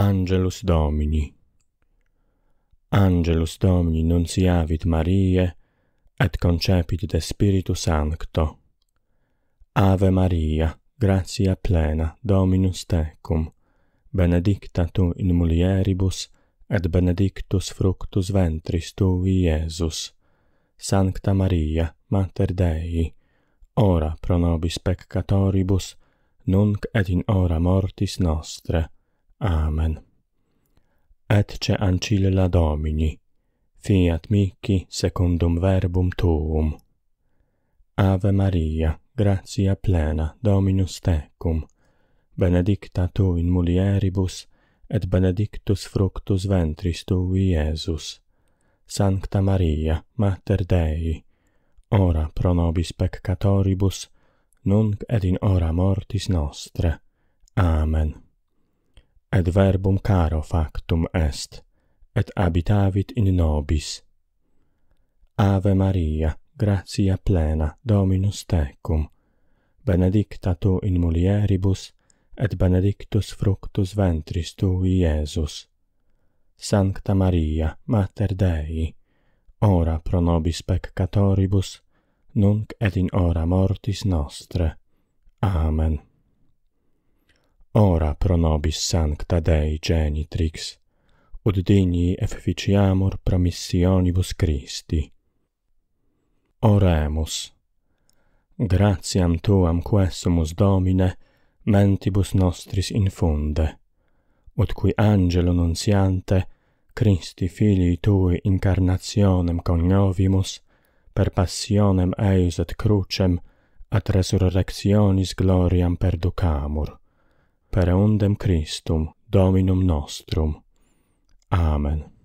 Angelus Domini. Angelus Domini nunciavit Mariae et concepit de Spiritu Sancto. Ave Maria, gratia plena, Dominus tecum, benedicta tu in mulieribus et benedictus fructus ventris Tu, Iesus. Sancta Maria, Mater Dei, ora pro nobis peccatoribus, nunc et in ora mortis nostre. Amen. Amen. Et ce ancilla Domini, fiat mihi secundum verbum tuum. Ave Maria, gratia plena, Dominus tecum, benedicta tu in mulieribus, et benedictus fructus ventris tui, Iesus. Sancta Maria, Mater Dei, ora pro nobis peccatoribus, nunc et in ora mortis nostre. Amen et verbum caro factum est, et habitavit in nobis. Ave Maria, gratia plena, Dominus tecum, benedicta tu in mulieribus, et benedictus fructus ventris tui, Iesus. Sancta Maria, Mater Dei, ora pro nobis peccatoribus, nunc et in hora mortis nostre. Amen. Ora pro nobis sancta Dei genitrix, ut digni efficiamur promissionibus Christi. Oremus, gratiam Tuam quesumus Domine, mentibus nostris infunde, ut cui angelo non siante, Christi filii Tui incarnationem cognovimus, per passionem eis et crucem, at resurrectionis gloriam perducamur per undem Christum, Dominum nostrum. Amen.